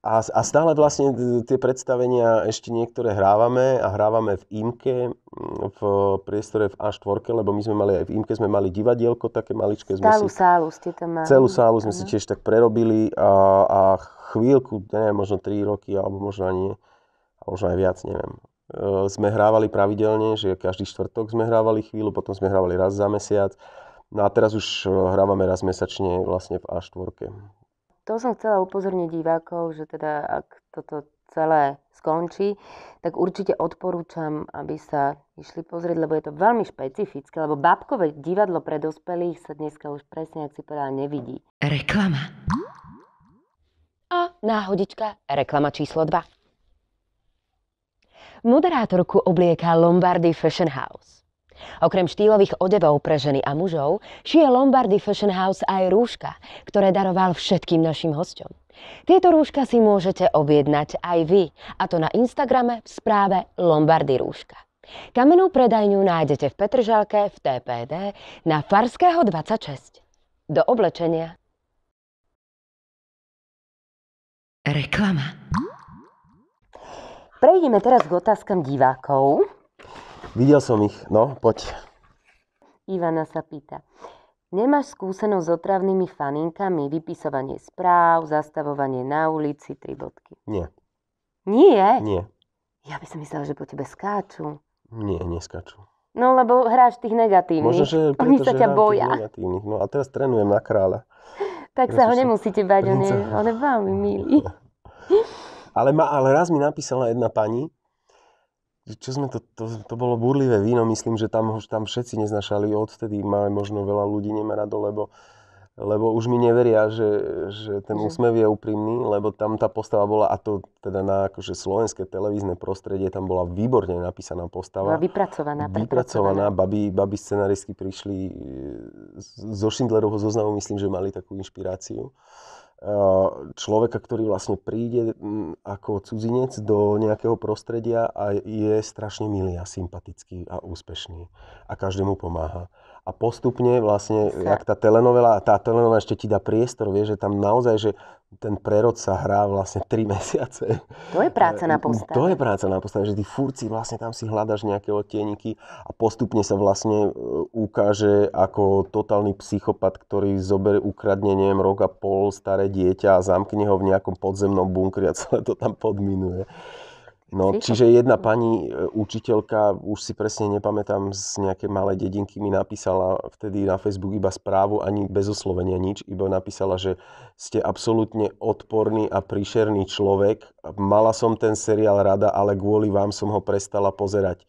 a, a stále vlastne tie predstavenia ešte niektoré hrávame a hrávame v IMKE, v priestore v A4, lebo my sme mali aj v IMKE, sme mali divadielko také maličké. Sme Celú si, sálu ste tam mali. Celú sálu sme si tiež tak prerobili a, a chvíľku, neviem, možno 3 roky, alebo možno ani, možno aj viac, neviem. E, sme hrávali pravidelne, že každý štvrtok sme hrávali chvíľu, potom sme hrávali raz za mesiac. No a teraz už e, hrávame raz mesačne vlastne v A4 to som chcela upozorniť divákov, že teda ak toto celé skončí, tak určite odporúčam, aby sa išli pozrieť, lebo je to veľmi špecifické, lebo babkové divadlo pre dospelých sa dneska už presne, ak si povedala, nevidí. Reklama. A náhodička, reklama číslo 2. Moderátorku oblieká Lombardy Fashion House. Okrem štýlových odevov pre ženy a mužov, šije Lombardy Fashion House aj rúška, ktoré daroval všetkým našim hostom. Tieto rúška si môžete objednať aj vy, a to na Instagrame v správe Lombardy rúška. Kamenú predajňu nájdete v Petržalke v TPD na Farského 26. Do oblečenia. Reklama. Prejdeme teraz k otázkam divákov. Videl som ich, no, poď. Ivana sa pýta. Nemáš skúsenosť s otravnými faninkami, vypisovanie správ, zastavovanie na ulici, tri bodky? Nie. Nie? Nie. Ja by som myslela, že po tebe skáču. Nie, neskáču. No lebo hráš tých negatívnych. Možno, že preto, Oni sa ťa boja. Negatívnych. No a teraz trénujem na kráľa. Tak preto sa ho som... nemusíte bať, on je, on je veľmi milý. Ale, ma, ale raz mi napísala jedna pani, čo sme to, to, to bolo burlivé víno, myslím, že tam, tam všetci neznašali, odvtedy má možno veľa ľudí nemá rado, lebo, lebo už mi neveria, že, že ten úsmev je úprimný, lebo tam tá postava bola, a to teda na akože slovenské televízne prostredie, tam bola výborne napísaná postava. Bola vypracovaná. Vypracovaná, teda. babi, babi scenaristky prišli e, zo Schindlerovho zoznamu, myslím, že mali takú inšpiráciu. Eh, človeka, ktorý vlastne príde mm, ako cudzinec do nejakého prostredia a je strašne milý a sympatický a úspešný a každému pomáha a postupne vlastne, Sa. jak tá telenovela, tá telenovela ešte ti dá priestor, vieš, že tam naozaj, že ten prerod sa hrá vlastne 3 mesiace. To je práca e, na postave. To je práca na postave, že ty furci vlastne tam si hľadaš nejaké odtieniky a postupne sa vlastne e, ukáže ako totálny psychopat, ktorý zoberie, ukradne, neviem, rok a pol staré dieťa a zamkne ho v nejakom podzemnom bunkri a celé to tam podminuje. No, čiže jedna pani e, učiteľka, už si presne nepamätám, z nejaké malé dedinky mi napísala vtedy na Facebook iba správu, ani bez oslovenia nič, iba napísala, že ste absolútne odporný a príšerný človek. Mala som ten seriál rada, ale kvôli vám som ho prestala pozerať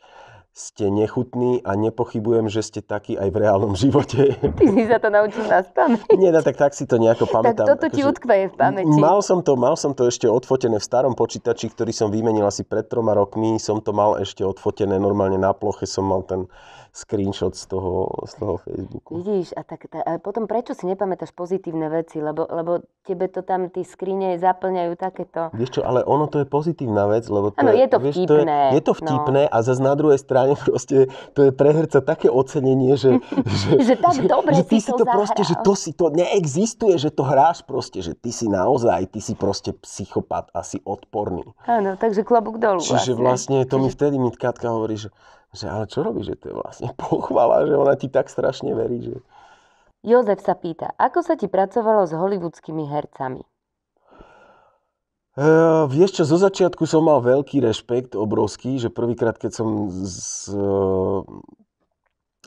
ste nechutní a nepochybujem, že ste takí aj v reálnom živote. Ty si sa to naučil na spamäť. Nie, no, tak, tak si to nejako pamätám. Tak toto ti akože utkveje v pamäti. Mal som, to, mal som to ešte odfotené v starom počítači, ktorý som vymenil asi pred troma rokmi. Som to mal ešte odfotené normálne na ploche. Som mal ten screenshot z toho, z toho Facebooku. Vidíš, a, tak, tá, a potom prečo si nepamätáš pozitívne veci, lebo, lebo tebe to tam, tí skrine zaplňajú takéto... Vieš čo, ale ono to je pozitívna vec, lebo to, ano, je, to vieš, vtipné. To je, je to no. vtipné no. a zase na druhej strane proste to je pre herca také ocenenie, že, že, že, tak že, dobre že ty si to, to proste, že to si to neexistuje, že to hráš proste, že ty si naozaj, ty si proste psychopat, asi odporný. Áno, takže klobúk dolu. Čiže vlastne, vlastne to mi vtedy mi Katka hovorí, že že ale čo robíš, že to je vlastne pochvala, že ona ti tak strašne verí, že... Jozef sa pýta, ako sa ti pracovalo s hollywoodskými hercami? E, vieš čo, zo začiatku som mal veľký rešpekt, obrovský, že prvýkrát, keď som s,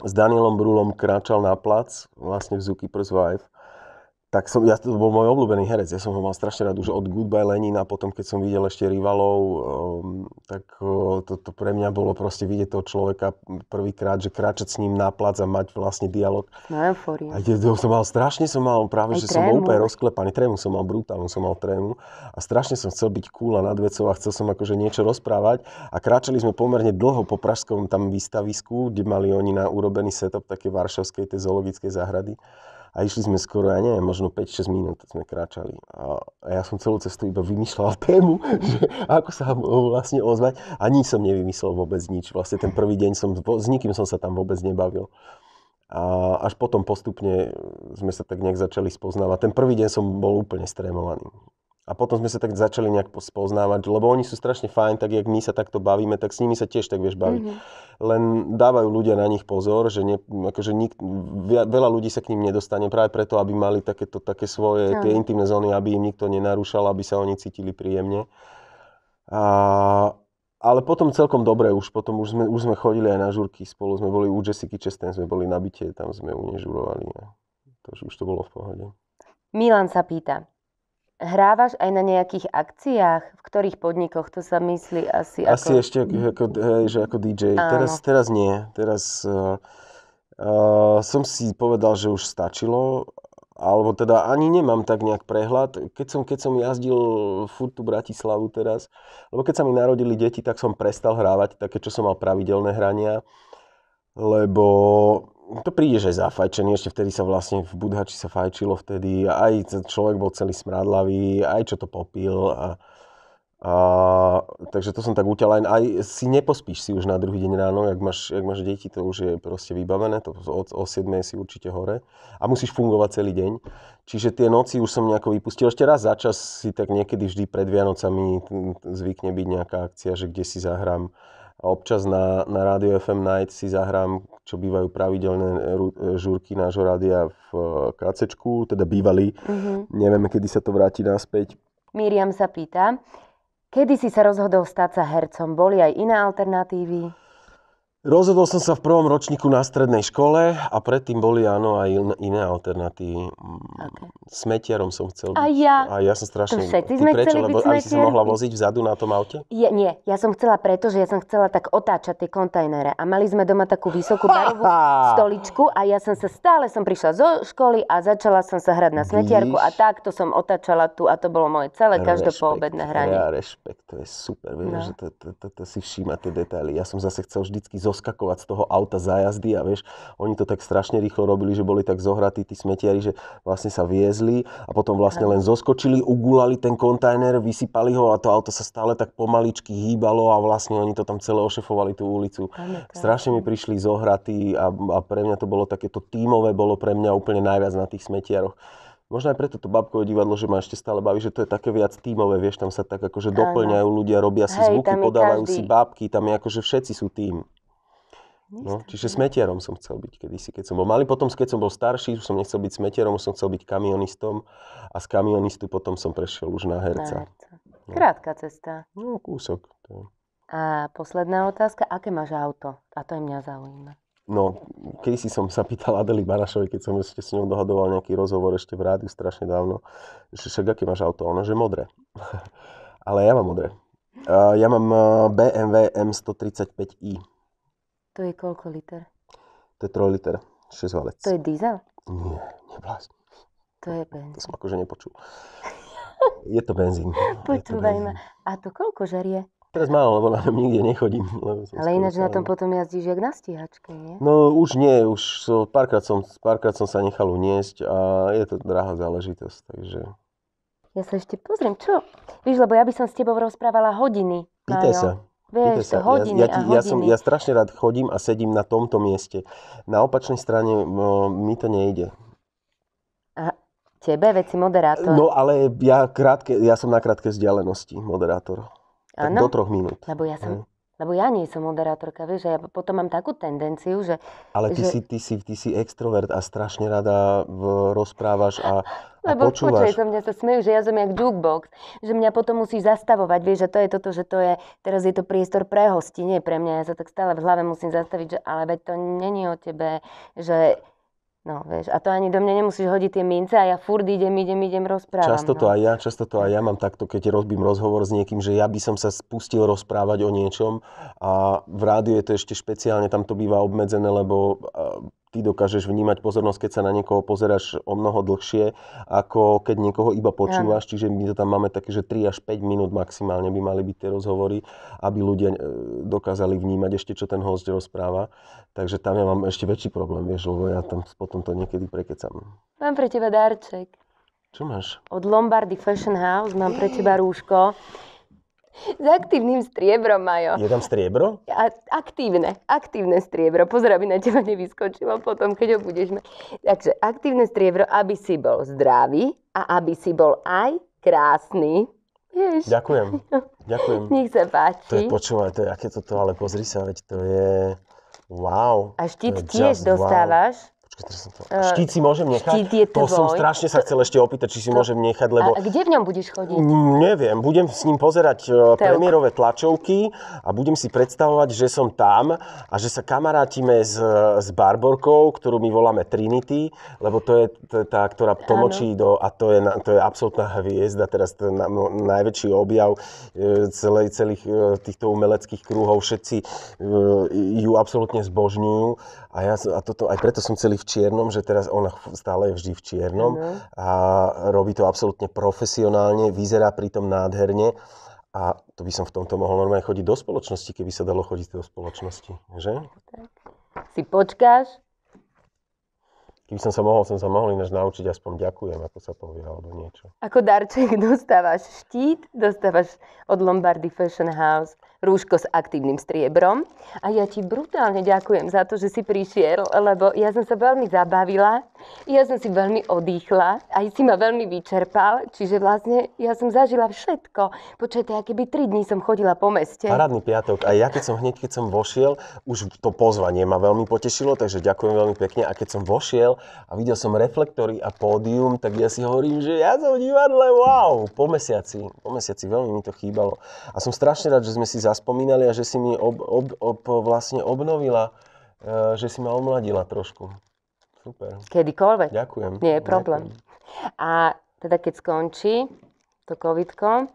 s e, Danielom Brulom kráčal na plac, vlastne v Zuki Wife, tak som, ja, to bol môj obľúbený herec, ja som ho mal strašne rád už od Goodbye Lenina, potom keď som videl ešte Rivalov, um, tak to, to pre mňa bolo proste vidieť toho človeka prvýkrát, že kráčať s ním na plac a mať vlastne dialog. Na eufória. A to som mal strašne, som mal práve, Aj že trému. som bol úplne rozklepaný, trému som mal brutálnu, som mal trému a strašne som chcel byť cool a nadvecov a chcel som akože niečo rozprávať a kráčali sme pomerne dlho po pražskom tam výstavisku, kde mali oni na urobený setup také varšavskej tej zoologickej záhrady a išli sme skoro, ja neviem, možno 5-6 minút sme kráčali. A ja som celú cestu iba vymýšľal tému, že ako sa vlastne ozvať. A nič som nevymyslel vôbec nič. Vlastne ten prvý deň som, s nikým som sa tam vôbec nebavil. A až potom postupne sme sa tak nejak začali spoznávať. Ten prvý deň som bol úplne stremovaný. A potom sme sa tak začali nejak spoznávať, lebo oni sú strašne fajn, tak jak my sa takto bavíme, tak s nimi sa tiež tak vieš baviť. Mm-hmm. Len dávajú ľudia na nich pozor, že ne, akože nik, veľa ľudí sa k ním nedostane práve preto, aby mali takéto, také svoje no. tie intimné zóny, aby im nikto nenarúšal, aby sa oni cítili príjemne. A, ale potom celkom dobre, už potom už sme, už sme chodili aj na žurky spolu, sme boli u Jessica Chastain, sme boli na byte, tam sme u nej žurovali. Ne? To, už to bolo v pohode. Milan sa pýta, Hrávaš aj na nejakých akciách? V ktorých podnikoch? To sa myslí asi ako... Asi ešte ako, ako, hej, že ako DJ. Áno. Teraz, teraz nie. Teraz uh, uh, som si povedal, že už stačilo. Alebo teda ani nemám tak nejak prehľad. Keď som, keď som jazdil furt tu Bratislavu teraz, lebo keď sa mi narodili deti, tak som prestal hrávať také, čo som mal pravidelné hrania. Lebo to príde, že zafajčený, ešte vtedy sa vlastne v Budhači sa fajčilo vtedy, aj človek bol celý smradlavý, aj čo to popil. A, a, takže to som tak uťal, aj, aj si nepospíš si už na druhý deň ráno, ak máš, ak máš deti, to už je proste vybavené, to od, o 7 si určite hore a musíš fungovať celý deň. Čiže tie noci už som nejako vypustil, ešte raz za čas si tak niekedy vždy pred Vianocami zvykne byť nejaká akcia, že kde si zahrám a občas na, na Radio FM Night si zahrám, čo bývajú pravidelné žúrky nášho rádia v e, KCčku, teda bývali. Mm-hmm. Nevieme, kedy sa to vráti naspäť. Miriam sa pýta, kedy si sa rozhodol stať sa hercom? Boli aj iné alternatívy? Rozhodol som sa v prvom ročníku na strednej škole a predtým boli áno aj iné alternatívy. Mm, okay. Smetiarom som chcel byť. A ja. A ja som strašne... všetci sme prečo? chceli Lebo, byť Aby si mohla voziť vzadu na tom aute? Je, nie, ja som chcela preto, že ja som chcela tak otáčať tie kontajnere. A mali sme doma takú vysokú barovú stoličku a ja som sa stále som prišla zo školy a začala som sa hrať na smetiarku Víš? a takto som otáčala tu a to bolo moje celé každopoobedné hranie. Ja rešpekt, to je super. Vieš, no. že to, to, to, to, si všíma tie detaily. Ja som zase chcel vždycky zo zoskakovať z toho auta za jazdy a vieš, oni to tak strašne rýchlo robili, že boli tak zohratí tí smetiari, že vlastne sa viezli a potom vlastne len zoskočili, ugulali ten kontajner, vysypali ho a to auto sa stále tak pomaličky hýbalo a vlastne oni to tam celé ošefovali tú ulicu. Strašne mi prišli zohratí a, a pre mňa to bolo takéto tímové, bolo pre mňa úplne najviac na tých smetiaroch. Možno aj preto to babkové divadlo, že ma ešte stále baví, že to je také viac tímové, vieš, tam sa tak akože doplňajú ľudia, robia si Hej, zvuky, podávajú každý. si bábky, tam je akože všetci sú tým. No, čiže smetierom som chcel byť kedysi, keď som bol malý. Potom, keď som bol starší, už som nechcel byť smetierom, už som chcel byť kamionistom a z kamionistu potom som prešiel už na herca. Na herca. No. Krátka cesta. No, kúsok. To. A posledná otázka, aké máš auto? A to je mňa zaujíma. No, keď si som sa pýtal Adeli Barašovi, keď som ešte s ňou dohadoval nejaký rozhovor ešte v rádiu strašne dávno, že však aké máš auto? Ono, že modré. Ale ja mám modré. Ja mám eh, BMW M135i to je koľko liter? To je 3 liter, 6 valec. To je diesel? Nie, neblázni. To je benzín. To som akože nepočul. je to benzín. Počúvaj ma. A to koľko žerie? Teraz málo, lebo na tom nikde nechodím. Ale ináč na tom potom jazdíš jak na stíhačke, nie? No už nie, už so, párkrát som, párkrát som sa nechal uniesť a je to drahá záležitosť, takže... Ja sa ešte pozriem, čo? Víš, lebo ja by som s tebou rozprávala hodiny. Pýtaj sa. Vieš, sa, hodiny ja, ja, ti, hodiny. ja, som, ja strašne rád chodím a sedím na tomto mieste. Na opačnej strane no, mi to nejde. A tebe, veci moderátor? No, ale ja, krátke, ja som na krátkej vzdialenosti moderátor. Tak do troch minút. Lebo ja som, hm. Lebo ja nie som moderátorka, vieš, a ja potom mám takú tendenciu, že... Ale ty, že... Si, ty, si, ty si extrovert a strašne rada v, rozprávaš a, Lebo počúvaš. Lebo som mňa sa smejú, že ja som jak jukebox, že mňa potom musíš zastavovať, vieš, že to je toto, že to je, teraz je to priestor pre hosti, nie pre mňa, ja sa tak stále v hlave musím zastaviť, že ale veď to není o tebe, že No, vieš, a to ani do mňa nemusíš hodiť tie mince a ja furt idem, idem, idem, rozprávam. Často to no. aj ja, často to aj ja mám takto, keď robím rozhovor s niekým, že ja by som sa spustil rozprávať o niečom a v rádiu je to ešte špeciálne, tam to býva obmedzené, lebo ty dokážeš vnímať pozornosť, keď sa na niekoho pozeráš o mnoho dlhšie, ako keď niekoho iba počúvaš. Ja. Čiže my to tam máme také, že 3 až 5 minút maximálne by mali byť tie rozhovory, aby ľudia e, dokázali vnímať ešte, čo ten host rozpráva. Takže tam ja mám ešte väčší problém, vieš, lebo ja tam potom to niekedy prekecam. Mám pre teba darček. Čo máš? Od Lombardy Fashion House mám pre teba rúško. S aktívnym striebrom, Majo. Je tam striebro? A, aktívne, aktívne striebro. Pozor, aby na teba nevyskočilo potom, keď ho budeš mať. Takže aktívne striebro, aby si bol zdravý a aby si bol aj krásny. Jež. Ďakujem, ďakujem. Nech sa páči. To je, počúvať, to je, aké toto, ale pozri sa, veď to je... Wow. A štít tiež dostávaš. Wow. Eh, štít si môžem nechať? Štít je tvoj. To som strašne sa chcel ešte opýtať, či si to... môžem nechať, lebo... A kde v ňom budeš chodiť? Mm, neviem, budem s ním pozerať eh, Telk. premiérové tlačovky a budem si predstavovať, že som tam a že sa kamarátime s, s Barborkou, ktorú my voláme Trinity, lebo to je tá, ktorá tlmočí do... A to je, to je absolútna hviezda, teraz to na, no, najväčší objav eh, celej, celých týchto umeleckých krúhov. Všetci ju absolútne zbožňujú a, ja, a, toto, aj preto som celý v čiernom, že teraz ona stále je vždy v čiernom mm-hmm. a robí to absolútne profesionálne, vyzerá pritom nádherne. A to by som v tomto mohol normálne chodiť do spoločnosti, keby sa dalo chodiť do spoločnosti, že? Tak. Si počkáš? Keby som sa mohol, som sa mohol ináč naučiť aspoň ďakujem, ako sa povie, alebo niečo. Ako darček dostávaš štít, dostávaš od Lombardy Fashion House rúško s aktívnym striebrom. A ja ti brutálne ďakujem za to, že si prišiel, lebo ja som sa veľmi zabavila, ja som si veľmi odýchla, aj si ma veľmi vyčerpal, čiže vlastne ja som zažila všetko. Počujete, aké by tri dní som chodila po meste. Parádny piatok. A ja keď som hneď, keď som vošiel, už to pozvanie ma veľmi potešilo, takže ďakujem veľmi pekne. A keď som vošiel a videl som reflektory a pódium, tak ja si hovorím, že ja som v divadle, wow, po mesiaci, po mesiaci veľmi mi to chýbalo. A som strašne rád, že sme si za zaspomínali a že si mi ob, ob, ob, vlastne obnovila, e, že si ma omladila trošku. Super. Kedykoľvek. Ďakujem. Nie je problém. Ďakujem. A teda keď skončí to covidko,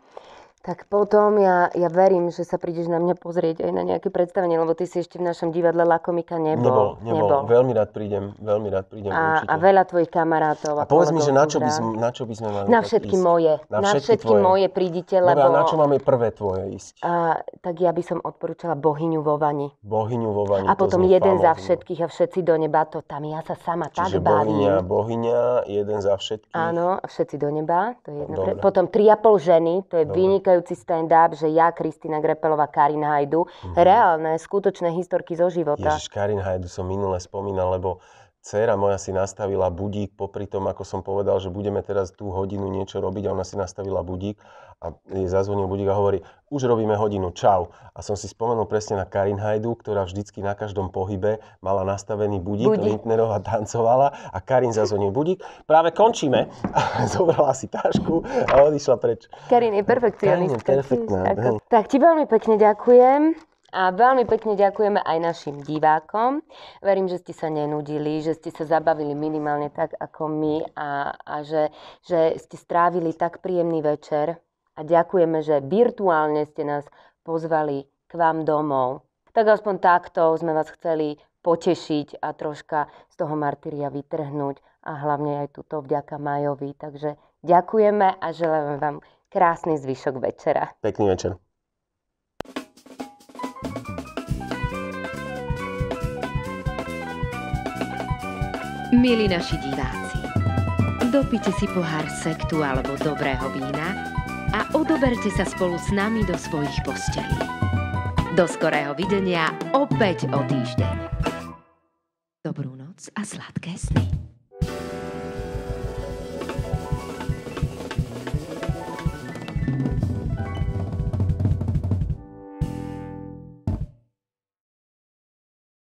tak potom ja, ja verím, že sa prídeš na mňa pozrieť aj na nejaké predstavenie, lebo ty si ešte v našom divadle Lakomika nebol. Nebol, nebol. nebol. Veľmi rád prídem, veľmi rád prídem a, určite. a veľa tvojich kamarátov. A, a povedz mi, že na čo, by sme, na čo by sme mali Na všetky ísť? moje. Na, na všetky, všetky moje prídite, lebo... Dobre, a na čo máme prvé tvoje ísť? A, tak ja by som odporúčala Bohyňu vo Vani. Bohyňu vo Vani. A potom jeden famozný. za všetkých a všetci do neba, to tam ja sa sama Čiže tak bavím. Bohyňa, Bohyňa, jeden za všetkých. Áno, všetci do neba, to je jedno. Potom tri a pol ženy, to je vynikajúce vynikajúci stand-up, že ja, Kristina Grepelová, Karin Hajdu, mm-hmm. reálne, skutočné historky zo života. Ježiš, Karin Hajdu som minule spomínal, lebo dcéra moja si nastavila budík popri tom, ako som povedal, že budeme teraz tú hodinu niečo robiť a ona si nastavila budík a jej zazvonil budík a hovorí, už robíme hodinu, čau. A som si spomenul presne na Karin Hajdu, ktorá vždycky na každom pohybe mala nastavený budík, budík. Lindnerová tancovala a Karin zazvonil budík. Práve končíme. Zobrala si tášku a odišla preč. Karin je perfekcionistka. Karin je perfektná. tak ti veľmi pekne ďakujem. A veľmi pekne ďakujeme aj našim divákom. Verím, že ste sa nenudili, že ste sa zabavili minimálne tak ako my a, a že, že ste strávili tak príjemný večer. A ďakujeme, že virtuálne ste nás pozvali k vám domov. Tak aspoň takto sme vás chceli potešiť a troška z toho martyria vytrhnúť a hlavne aj túto vďaka Majovi. Takže ďakujeme a želáme vám krásny zvyšok večera. Pekný večer. milí naši diváci, dopite si pohár sektu alebo dobrého vína a odoberte sa spolu s nami do svojich postelí. Do skorého videnia opäť o týždeň. Dobrú noc a sladké sny.